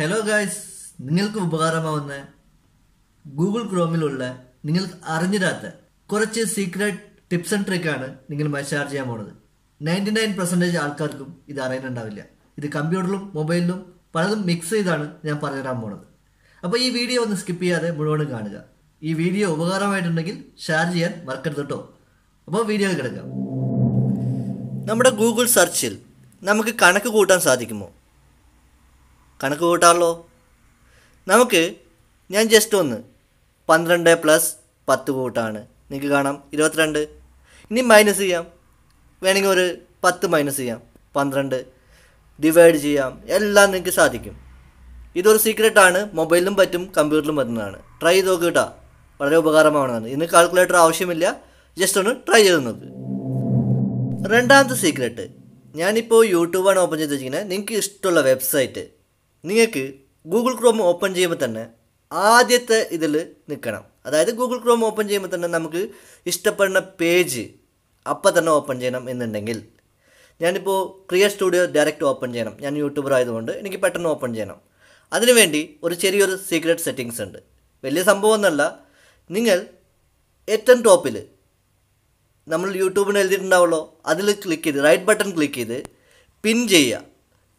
hello guys നിങ്ങൾക്ക് ഉപകാരമാവുന്ന Google ക്രോമിലുള്ള നിങ്ങൾ അറിഞ്ഞിടാത്ത കുറച്ച് സീക്രട്ട് ടിപ്സ് ആൻഡ് ട്രിക്കാണ് നിങ്ങൾ ഷെയർ ചെയ്യാൻ പോണത് നയൻറ്റി നയൻ പെർസെൻറ്റേജ് ആൾക്കാർക്കും ഇത് അറിയാനുണ്ടാവില്ല ഇത് കമ്പ്യൂട്ടറിലും മൊബൈലിലും പലതും മിക്സ് ചെയ്താണ് ഞാൻ പറഞ്ഞുതരാൻ പോണത് അപ്പോൾ ഈ വീഡിയോ ഒന്ന് സ്കിപ്പ് ചെയ്യാതെ മുഴുവനും കാണുക ഈ വീഡിയോ ഉപകാരമായിട്ടുണ്ടെങ്കിൽ ഷെയർ ചെയ്യാൻ മറക്കരുത് കേട്ടോ അപ്പോൾ വീഡിയോ കിടക്കാം നമ്മുടെ ഗൂഗിൾ സെർച്ചിൽ നമുക്ക് കണക്ക് കൂട്ടാൻ സാധിക്കുമോ കണക്ക് കൂട്ടാമല്ലോ നമുക്ക് ഞാൻ ജസ്റ്റ് ഒന്ന് പന്ത്രണ്ട് പ്ലസ് പത്ത് കൂട്ടാണ് നിങ്ങൾക്ക് കാണാം ഇരുപത്തിരണ്ട് ഇനി മൈനസ് ചെയ്യാം വേണമെങ്കിൽ ഒരു പത്ത് മൈനസ് ചെയ്യാം പന്ത്രണ്ട് ഡിവൈഡ് ചെയ്യാം എല്ലാം നിങ്ങൾക്ക് സാധിക്കും ഇതൊരു സീക്രട്ടാണ് മൊബൈലിലും പറ്റും കമ്പ്യൂട്ടറിലും പറ്റുന്നതാണ് ട്രൈ ചെയ്ത് നോക്ക് കേട്ടോ വളരെ ഉപകാരമാണെന്നാണ് ഇന്ന് കാൽക്കുലേറ്റർ ആവശ്യമില്ല ജസ്റ്റ് ഒന്ന് ട്രൈ ചെയ്ത് നോക്ക് രണ്ടാമത്തെ സീക്രട്ട് ഞാനിപ്പോൾ യൂട്യൂബാണ് ഓപ്പൺ ചെയ്ത് വെച്ചിരിക്കുന്നത് നിങ്ങൾക്ക് ഇഷ്ടമുള്ള വെബ്സൈറ്റ് നിങ്ങൾക്ക് ഗൂഗിൾ ക്രോം ഓപ്പൺ ചെയ്യുമ്പോൾ തന്നെ ആദ്യത്തെ ഇതിൽ നിൽക്കണം അതായത് ഗൂഗിൾ ക്രോം ഓപ്പൺ ചെയ്യുമ്പോൾ തന്നെ നമുക്ക് ഇഷ്ടപ്പെടുന്ന പേജ് അപ്പം തന്നെ ഓപ്പൺ ചെയ്യണം എന്നുണ്ടെങ്കിൽ ഞാനിപ്പോൾ ക്രിയ സ്റ്റുഡിയോ ഡയറക്റ്റ് ഓപ്പൺ ചെയ്യണം ഞാൻ യൂട്യൂബർ ആയതുകൊണ്ട് എനിക്ക് പെട്ടെന്ന് ഓപ്പൺ ചെയ്യണം അതിനുവേണ്ടി ഒരു ചെറിയൊരു സീക്രട്ട് സെറ്റിങ്സ് ഉണ്ട് വലിയ സംഭവമൊന്നുമല്ല നിങ്ങൾ ഏറ്റവും ടോപ്പിൽ നമ്മൾ യൂട്യൂബിന് എഴുതിയിട്ടുണ്ടാവുള്ളോ അതിൽ ക്ലിക്ക് ചെയ്ത് റൈറ്റ് ബട്ടൺ ക്ലിക്ക് ചെയ്ത് പിൻ ചെയ്യുക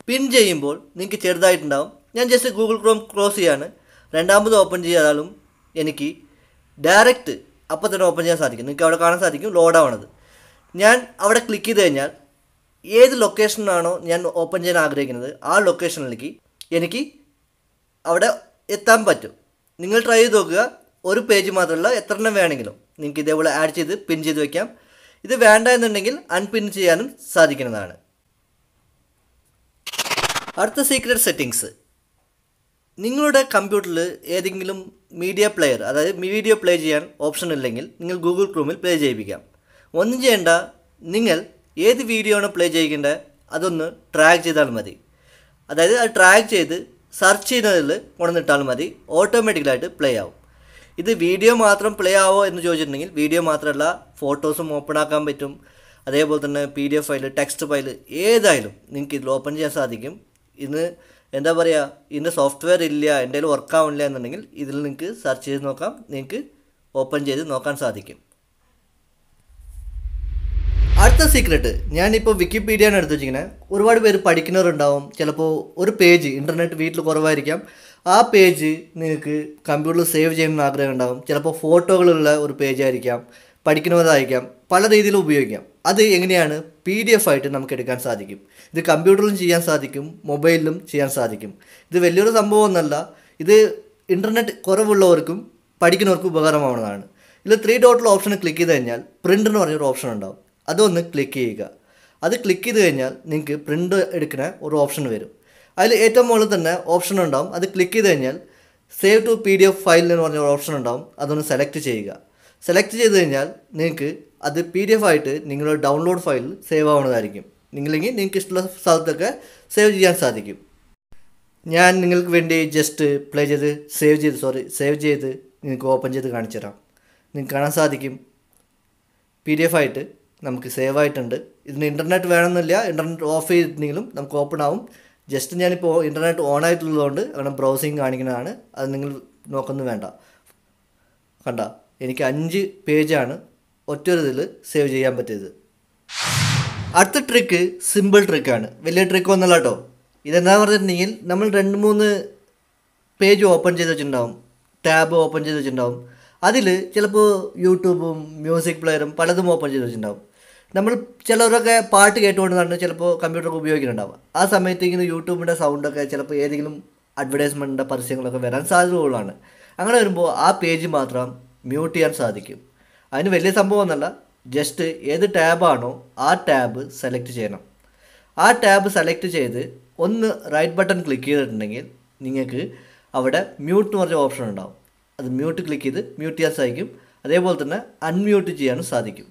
പിൻ ചെയ്യുമ്പോൾ നിങ്ങൾക്ക് ചെറുതായിട്ടുണ്ടാവും ഞാൻ ജസ്റ്റ് ഗൂഗിൾ ക്രോം ക്ലോസ് ചെയ്യാണ് രണ്ടാമത് ഓപ്പൺ ചെയ്താലും എനിക്ക് ഡയറക്റ്റ് അപ്പോൾ തന്നെ ഓപ്പൺ ചെയ്യാൻ സാധിക്കും നിങ്ങൾക്ക് അവിടെ കാണാൻ സാധിക്കും ലോഡാവണത് ഞാൻ അവിടെ ക്ലിക്ക് ചെയ്ത് കഴിഞ്ഞാൽ ഏത് ലൊക്കേഷനാണോ ഞാൻ ഓപ്പൺ ചെയ്യാൻ ആഗ്രഹിക്കുന്നത് ആ ലൊക്കേഷനിലേക്ക് എനിക്ക് അവിടെ എത്താൻ പറ്റും നിങ്ങൾ ട്രൈ ചെയ്ത് നോക്കുക ഒരു പേജ് മാത്രമല്ല എത്ര എണ്ണം വേണമെങ്കിലും നിങ്ങൾക്ക് ഇതേപോലെ ആഡ് ചെയ്ത് പിൻ ചെയ്ത് വയ്ക്കാം ഇത് വേണ്ട എന്നുണ്ടെങ്കിൽ അൺപിൻ ചെയ്യാനും സാധിക്കുന്നതാണ് അടുത്ത സീക്രട്ട് സെറ്റിങ്സ് നിങ്ങളുടെ കമ്പ്യൂട്ടറിൽ ഏതെങ്കിലും മീഡിയ പ്ലെയർ അതായത് വീഡിയോ പ്ലേ ചെയ്യാൻ ഓപ്ഷൻ ഇല്ലെങ്കിൽ നിങ്ങൾ ഗൂഗിൾ ക്രോമിൽ പ്ലേ ചെയ്യിപ്പിക്കാം ഒന്നും ചെയ്യേണ്ട നിങ്ങൾ ഏത് വീഡിയോ ആണ് പ്ലേ ചെയ്യേണ്ടത് അതൊന്ന് ട്രാക്ക് ചെയ്താൽ മതി അതായത് അത് ട്രാക്ക് ചെയ്ത് സെർച്ച് ചെയ്യുന്നതിൽ കൊണ്ടുവന്നിട്ടാൽ മതി ഓട്ടോമാറ്റിക്കലായിട്ട് പ്ലേ ആവും ഇത് വീഡിയോ മാത്രം പ്ലേ ആവോ എന്ന് ചോദിച്ചിട്ടുണ്ടെങ്കിൽ വീഡിയോ മാത്രമല്ല ഫോട്ടോസും ഓപ്പൺ ആക്കാൻ പറ്റും അതേപോലെ തന്നെ P D F file text file ഏതായാലും നിങ്ങൾക്ക് ഇതിൽ ഓപ്പൺ ചെയ്യാൻ സാധിക്കും ഇന്ന് എന്താ പറയുക ഇന്ന് സോഫ്റ്റ്വെയർ ഇല്ല എൻ്റെ കയ്യിൽ വർക്ക് ആവുന്നില്ല എന്നുണ്ടെങ്കിൽ ഇതിൽ നിങ്ങൾക്ക് സെർച്ച് ചെയ്ത് നോക്കാം നിങ്ങൾക്ക് ഓപ്പൺ ചെയ്ത് നോക്കാൻ സാധിക്കും അടുത്ത സീക്രട്ട് ഞാനിപ്പോൾ വിക്കിപീഡിയാണ് എടുത്തു വെച്ചിങ്ങനെ ഒരുപാട് പേര് പഠിക്കുന്നവരുണ്ടാവും ചിലപ്പോൾ ഒരു പേജ് ഇൻ്റർനെറ്റ് വീട്ടിൽ കുറവായിരിക്കാം ആ പേജ് നിങ്ങൾക്ക് കമ്പ്യൂട്ടറിൽ സേവ് ചെയ്യണമെന്ന് ആഗ്രഹം ഉണ്ടാകും ചിലപ്പോൾ ഫോട്ടോകളുള്ള ഒരു പേജ് ആയിരിക്കാം പഠിക്കുന്നവരായിരിക്കാം പല രീതിയിലും ഉപയോഗിക്കാം അത് എങ്ങനെയാണ് പി ഡി എഫ് ആയിട്ട് നമുക്ക് എടുക്കാൻ സാധിക്കും ഇത് കമ്പ്യൂട്ടറിലും ചെയ്യാൻ സാധിക്കും മൊബൈലിലും ചെയ്യാൻ സാധിക്കും ഇത് വലിയൊരു സംഭവമൊന്നല്ല ഇത് ഇൻ്റർനെറ്റ് കുറവുള്ളവർക്കും പഠിക്കുന്നവർക്കും ഉപകാരമാവുന്നതാണ് ഇതിൽ ത്രീ ഡോട്ടിൽ ഓപ്ഷൻ ക്ലിക്ക് ചെയ്ത് കഴിഞ്ഞാൽ പ്രിൻ്റ് എന്ന് പറഞ്ഞൊരു ഓപ്ഷൻ ഉണ്ടാവും അതൊന്ന് ക്ലിക്ക് ചെയ്യുക അത് ക്ലിക്ക് ചെയ്ത് കഴിഞ്ഞാൽ നിങ്ങൾക്ക് പ്രിൻ്റ് എടുക്കുന്ന ഒരു ഓപ്ഷൻ വരും അതിൽ ഏറ്റവും മുകളിൽ തന്നെ ഓപ്ഷൻ ഉണ്ടാവും അത് ക്ലിക്ക് ചെയ്ത് കഴിഞ്ഞാൽ save to P D F file എന്ന് പറഞ്ഞ ഓപ്ഷൻ ഉണ്ടാവും അതൊന്ന് സെലക്ട് ചെയ്യുക സെലക്ട് ചെയ്ത് കഴിഞ്ഞാൽ നിങ്ങൾക്ക് അത് പി ഡി എഫ് ആയിട്ട് നിങ്ങളുടെ ഡൗൺലോഡ് ഫയലിൽ സേവ് ആവുന്നതായിരിക്കും നിങ്ങളെങ്കിൽ നിങ്ങൾക്ക് ഇഷ്ടമുള്ള സ്ഥലത്തൊക്കെ സേവ് ചെയ്യാൻ സാധിക്കും ഞാൻ നിങ്ങൾക്ക് വേണ്ടി ജസ്റ്റ് പ്ലേ ചെയ്ത് സേവ് ചെയ്ത് സോറി സേവ് ചെയ്ത് നിങ്ങൾക്ക് ഓപ്പൺ ചെയ്ത് കാണിച്ചു തരാം നിങ്ങൾക്ക് കാണാൻ സാധിക്കും പി ഡി എഫ് ആയിട്ട് നമുക്ക് സേവ് ആയിട്ടുണ്ട് ഇതിന് ഇൻ്റർനെറ്റ് വേണമെന്നില്ല ഇൻ്റർനെറ്റ് ഓഫ് ചെയ്തിട്ടുണ്ടെങ്കിലും നമുക്ക് ഓപ്പൺ ആവും ജസ്റ്റ് ഞാനിപ്പോൾ ഇൻ്റർനെറ്റ് ഓൺ ആയിട്ടുള്ളതുകൊണ്ട് അങ്ങനെ ബ്രൗസിങ് കാണിക്കുന്നതാണ് അത് നിങ്ങൾ നോക്കുന്നു വേണ്ട കണ്ട എനിക്ക് അഞ്ച് പേജാണ് ഒറ്റൊരിതിൽ സേവ് ചെയ്യാൻ പറ്റിയത് അടുത്ത ട്രിക്ക് സിമ്പിൾ ട്രിക്കാണ് വലിയ ട്രിക്ക് ഒന്നല്ല കേട്ടോ ഇതെന്താ പറഞ്ഞിട്ടുണ്ടെങ്കിൽ നമ്മൾ രണ്ട് മൂന്ന് പേജ് ഓപ്പൺ ചെയ്ത് വെച്ചിട്ടുണ്ടാവും ടാബ് ഓപ്പൺ ചെയ്ത് വെച്ചിട്ടുണ്ടാവും അതിൽ ചിലപ്പോൾ യൂട്യൂബും മ്യൂസിക് പ്ലെയറും പലതും ഓപ്പൺ ചെയ്ത് വെച്ചിട്ടുണ്ടാവും നമ്മൾ ചിലവരൊക്കെ പാട്ട് കേട്ടുകൊണ്ടാണ് ചിലപ്പോൾ കമ്പ്യൂട്ടറൊക്കെ ഉപയോഗിക്കുന്നുണ്ടാവുക ആ സമയത്ത് ഇങ്ങനെ യൂട്യൂബിൻ്റെ സൗണ്ടൊക്കെ ചിലപ്പോൾ ഏതെങ്കിലും അഡ്വർടൈസ്മെൻറ്റിൻ്റെ പരസ്യങ്ങളൊക്കെ വരാൻ സാധ്യതകളാണ് അങ്ങനെ വരുമ്പോൾ ആ പേജ് മാത്രം മ്യൂട്ട് ചെയ്യാൻ സാധിക്കും അതിന് വലിയ സംഭവമൊന്നുമല്ല ജസ്റ്റ് ഏത് ടാബാണോ ആ ടാബ് സെലക്ട് ചെയ്യണം ആ ടാബ് സെലക്ട് ചെയ്ത് ഒന്ന് റൈറ്റ് ബട്ടൺ ക്ലിക്ക് ചെയ്തിട്ടുണ്ടെങ്കിൽ നിങ്ങൾക്ക് അവിടെ മ്യൂട്ട് എന്ന് പറഞ്ഞ ഓപ്ഷൻ ഉണ്ടാവും അത് മ്യൂട്ട് ക്ലിക്ക് ചെയ്ത് മ്യൂട്ട് ചെയ്യാൻ സാധിക്കും അതേപോലെ തന്നെ അൺമ്യൂട്ട് ചെയ്യാനും സാധിക്കും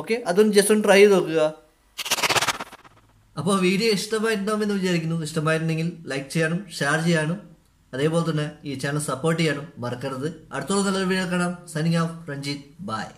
ഓക്കെ അതൊന്ന് ജസ്റ്റ് ഒന്ന് ട്രൈ ചെയ്ത് നോക്കുക അപ്പോൾ വീഡിയോ ഇഷ്ടമായിട്ടുണ്ടാവുമെന്ന് വിചാരിക്കുന്നു ഇഷ്ടമായിട്ടുണ്ടെങ്കിൽ ലൈക്ക് ചെയ്യാനും ഷെയർ ചെയ്യാനും അതേപോലെ തന്നെ ഈ ചാനൽ സപ്പോർട്ട് ചെയ്യാനും മറക്കരുത് അടുത്തുള്ള നല്ലൊരു വീഡിയോ കാണാം സനിങ് ഓഫ് രഞ്ജിത്ത് ബായ്